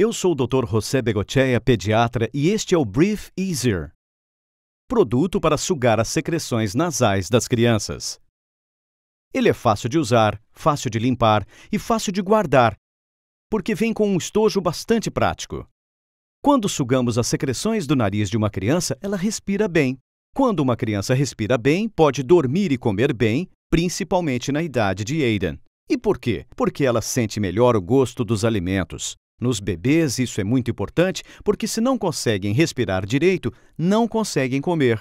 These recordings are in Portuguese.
Eu sou o Dr. José Begochea, pediatra, e este é o Brief Easier produto para sugar as secreções nasais das crianças. Ele é fácil de usar, fácil de limpar e fácil de guardar, porque vem com um estojo bastante prático. Quando sugamos as secreções do nariz de uma criança, ela respira bem. Quando uma criança respira bem, pode dormir e comer bem, principalmente na idade de Aiden. E por quê? Porque ela sente melhor o gosto dos alimentos. Nos bebês, isso é muito importante porque, se não conseguem respirar direito, não conseguem comer.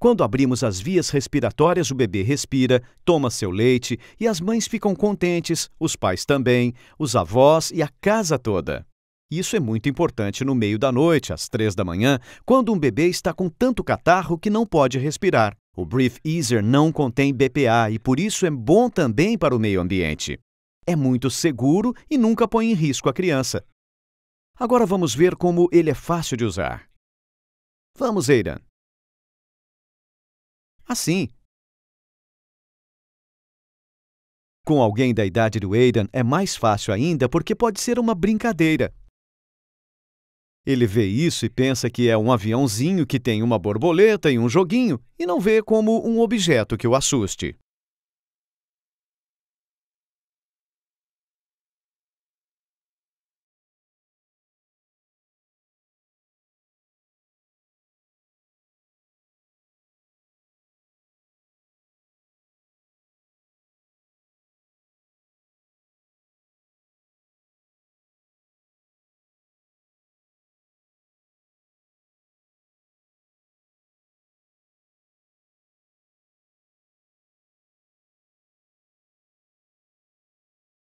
Quando abrimos as vias respiratórias, o bebê respira, toma seu leite e as mães ficam contentes, os pais também, os avós e a casa toda. Isso é muito importante no meio da noite, às três da manhã, quando um bebê está com tanto catarro que não pode respirar. O Brief Easer não contém BPA e por isso é bom também para o meio ambiente. É muito seguro e nunca põe em risco a criança. Agora vamos ver como ele é fácil de usar. Vamos, Eiran. Assim. Com alguém da idade do Eiran é mais fácil ainda porque pode ser uma brincadeira. Ele vê isso e pensa que é um aviãozinho que tem uma borboleta e um joguinho, e não vê como um objeto que o assuste.